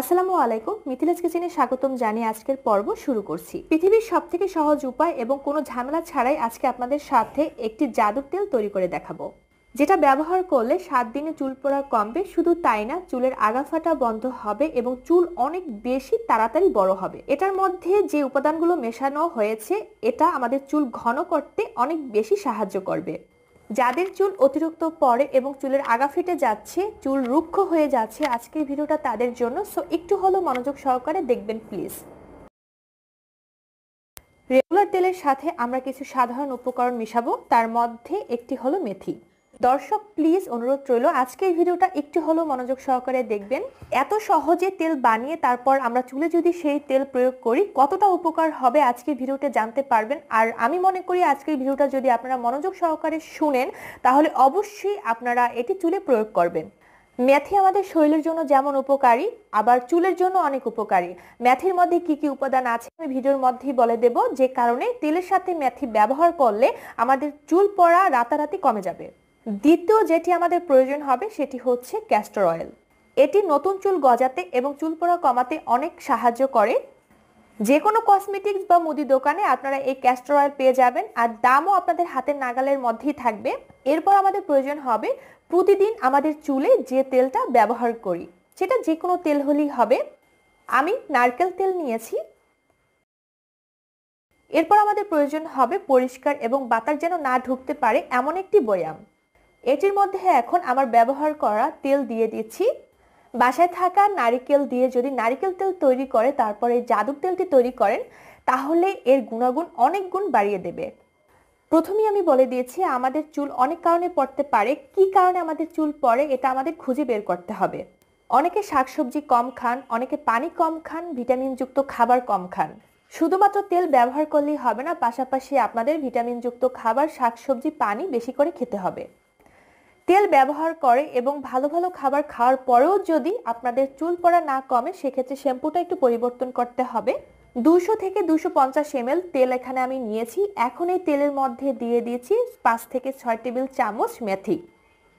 আসসালামু আলাইকুম মিথিলাজ কিচেনে স্বাগতম জানিয়ে আজকের পর্ব শুরু করছি পৃথিবীর সব থেকে সহজ উপায় এবং কোনো ঝামেলা ছাড়াই আজকে আপনাদের সাথে একটি জাদুর তেল তৈরি করে দেখাবো যেটা ব্যবহার করলে সাত দিনে চুল পড়া কমবে শুধু তাই না চুলের আগাফাটা বন্ধ হবে এবং চুল অনেক বেশি তাড়াতাড়ি বড় হবে এটার মধ্যে যে উপাদানগুলো মেশানো হয়েছে এটা আমাদের চুল ঘন করতে অনেক বেশি সাহায্য করবে যাদের চুল অতিরিক্ত পরে এবং চুলের আগা ফেটে যাচ্ছে চুল রুক্ষ হয়ে যাচ্ছে আজকের ভিডিওটা তাদের জন্য সো একটু হলেও মনোযোগ সহকারে দেখবেন প্লিজ রেগুলার তেলের সাথে আমরা কিছু সাধারণ উপকরণ মিশাবো তার মধ্যে একটি হলো মেথি দর্শক প্লিজ অনুরোধ রইল আজকের ভিডিওটা একটু হলেও মনোযোগ সহকারে দেখবেন এত সহজে তেল বানিয়ে তারপর আমরা চুলে যদি সেই তেল প্রয়োগ করি কতটা উপকার হবে আজকের ভিডিওটা জানতে পারবেন আর আমি মনে করি আজকের ভিডিওটা যদি আপনারা মনোযোগ সহকারে শুনেন তাহলে অবশ্যই আপনারা এটি চুলে প্রয়োগ করবেন মেথি আমাদের শরীরের জন্য যেমন উপকারী আবার চুলের জন্য অনেক উপকারী মেথির মধ্যে কি কি উপাদান আছে আমি ভিডিওর মধ্যেই বলে দেব যে কারণে তেলের সাথে মেথি ব্যবহার করলে আমাদের চুল পড়া রাতারাতি কমে যাবে দ্বিতীয় যেটি আমাদের প্রয়োজন হবে সেটি হচ্ছে ক্যাস্টর অয়েল এটি নতুন চুল গজাতে এবং চুল পোড়া কমাতে অনেক সাহায্য করে যে কোনো কসমেটিক্স বা মুদি দোকানে আপনারা এই ক্যাস্টর অয়েল পেয়ে যাবেন আর দামও আপনাদের হাতের নাগালের মধ্যেই থাকবে এরপর আমাদের প্রয়োজন হবে প্রতিদিন আমাদের চুলে যে তেলটা ব্যবহার করি সেটা যে কোনো তেল হলেই হবে আমি নারকেল তেল নিয়েছি এরপর আমাদের প্রয়োজন হবে পরিষ্কার এবং বাতাস যেন না ঢুকতে পারে এমন একটি বয়াম এটির মধ্যে এখন আমার ব্যবহার করা তেল দিয়ে দিচ্ছি বাসায় থাকা নারিকেল দিয়ে যদি নারিকেল তেল তৈরি করে তারপরে জাদুর তেলটি তৈরি করেন তাহলে এর গুণাগুণ অনেক গুণ বাড়িয়ে দেবে প্রথমেই আমি বলে দিয়েছি আমাদের চুল অনেক কারণে পড়তে পারে কি কারণে আমাদের চুল পড়ে এটা আমাদের খুঁজে বের করতে হবে অনেকে শাকসবজি কম খান অনেকে পানি কম খান ভিটামিনযুক্ত খাবার কম খান শুধুমাত্র তেল ব্যবহার করলেই হবে না পাশাপাশি আপনাদের ভিটামিনযুক্ত খাবার শাকসবজি পানি বেশি করে খেতে হবে তেল ব্যবহার করে এবং ভালো ভালো খাবার খাওয়ার পরেও যদি আপনাদের চুল পড়া না কমে সেক্ষেত্রে শ্যাম্পুটা একটু পরিবর্তন করতে হবে দুশো থেকে দুশো পঞ্চাশ এমএল তেল এখানে আমি নিয়েছি এখন এই তেলের মধ্যে দিয়ে দিয়েছি পাঁচ থেকে ছয় টেবিল চামচ মেথি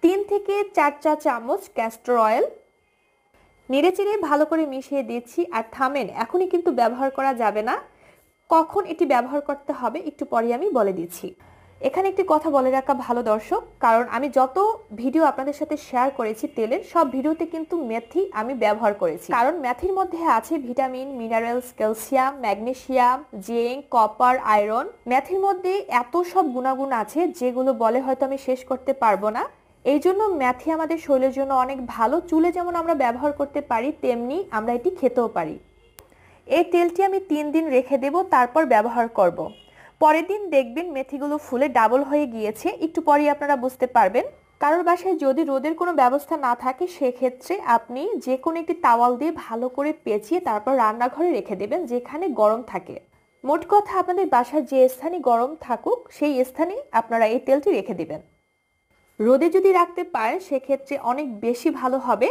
তিন থেকে চার চা চামচ ক্যাস্টর অয়েল নেড়ে চিড়ে ভালো করে মিশিয়ে দিচ্ছি আর থামেন এখনই কিন্তু ব্যবহার করা যাবে না কখন এটি ব্যবহার করতে হবে একটু পরে আমি বলে দিচ্ছি এখানে একটি কথা বলে রাখা ভালো দর্শক কারণ আমি যত ভিডিও আপনাদের সাথে শেয়ার করেছি তেলের সব ভিডিওতে কিন্তু মেথি আমি ব্যবহার করেছি কারণ মেথির মধ্যে আছে vitamin minerals calcium magnesium zinc copper iron মেথির মধ্যে এত সব গুণাগুণ আছে যেগুলো বলে হয়তো আমি শেষ করতে পারবো না এই জন্য ম্যাথি আমাদের শরীরের জন্য অনেক ভালো চুলে যেমন আমরা ব্যবহার করতে পারি তেমনি আমরা এটি খেতেও পারি এই তেলটি আমি তিন দিন রেখে দেব তারপর ব্যবহার করব। পরের দিন দেখবেন মেথিগুলো ফুলে ডাবল হয়ে গিয়েছে একটু পরেই আপনারা বুঝতে পারবেন কারোর বাসায় যদি রোদের কোনো ব্যবস্থা না থাকে সেক্ষেত্রে আপনি যে কোনো একটি তাওয়াল দিয়ে ভালো করে পেঁচিয়ে তারপর রান্নাঘরে রেখে দেবেন যেখানে গরম থাকে মোট কথা আপনাদের বাসার যে স্থানে গরম থাকুক সেই স্থানে আপনারা এই তেলটি রেখে দেবেন রোদে যদি রাখতে পারেন সেক্ষেত্রে অনেক বেশি ভালো হবে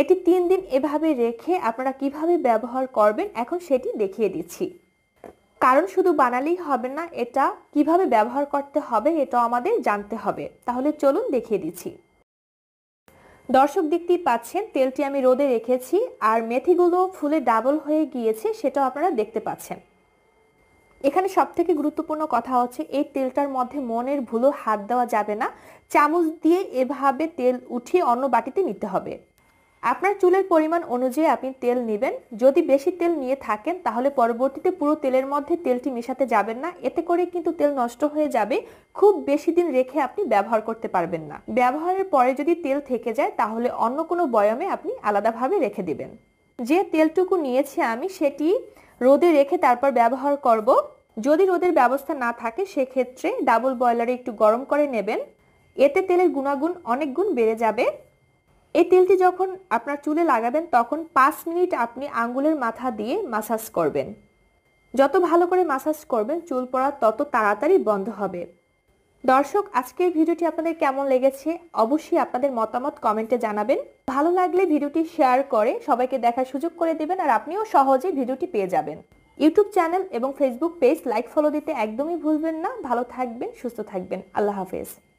এটি তিন দিন এভাবে রেখে আপনারা কিভাবে ব্যবহার করবেন এখন সেটি দেখিয়ে দিচ্ছি কারণ শুধু বানালেই হবে না এটা কিভাবে ব্যবহার করতে হবে এটা আমাদের জানতে হবে তাহলে চলুন দেখিয়ে দিচ্ছি দর্শক দেখতেই পাচ্ছেন তেলটি আমি রোদে রেখেছি আর মেথিগুলো ফুলে ডাবল হয়ে গিয়েছে সেটাও আপনারা দেখতে পাচ্ছেন এখানে সবথেকে গুরুত্বপূর্ণ কথা হচ্ছে এই তেলটার মধ্যে মনের ভুলো হাত দেওয়া যাবে না চামচ দিয়ে এভাবে তেল উঠিয়ে অন্য বাটিতে নিতে হবে আপনার চুলের পরিমাণ অনুযায়ী আপনি তেল নেবেন যদি বেশি তেল নিয়ে থাকেন তাহলে পরবর্তীতে পুরো তেলের মধ্যে তেলটি মেশাতে যাবেন না এতে করে কিন্তু তেল নষ্ট হয়ে যাবে খুব বেশি দিন রেখে আপনি ব্যবহার করতে পারবেন না ব্যবহারের পরে যদি তেল থেকে যায় তাহলে অন্য কোনো বয়ামে আপনি আলাদাভাবে রেখে দেবেন যে তেলটুকু নিয়েছি আমি সেটি রোদে রেখে তারপর ব্যবহার করব যদি রোদের ব্যবস্থা না থাকে সেক্ষেত্রে ডাবল বয়লারে একটু গরম করে নেবেন এতে তেলের গুণাগুণ অনেক গুণ বেড়ে যাবে এই তেলটি যখন আপনার চুলে লাগাবেন তখন পাঁচ মিনিট আপনি আঙ্গুলের মাথা দিয়ে মাসাজ করবেন যত ভালো করে মাসাজ করবেন চুল পড়া তত তাড়াতাড়ি বন্ধ হবে দর্শক আজকের ভিডিওটি আপনাদের কেমন লেগেছে অবশ্যই আপনাদের মতামত কমেন্টে জানাবেন ভালো লাগলে ভিডিওটি শেয়ার করে সবাইকে দেখার সুযোগ করে দেবেন আর আপনিও সহজে ভিডিওটি পেয়ে যাবেন ইউটিউব চ্যানেল এবং ফেসবুক পেজ লাইক ফলো দিতে একদমই ভুলবেন না ভালো থাকবেন সুস্থ থাকবেন আল্লাহ হাফেজ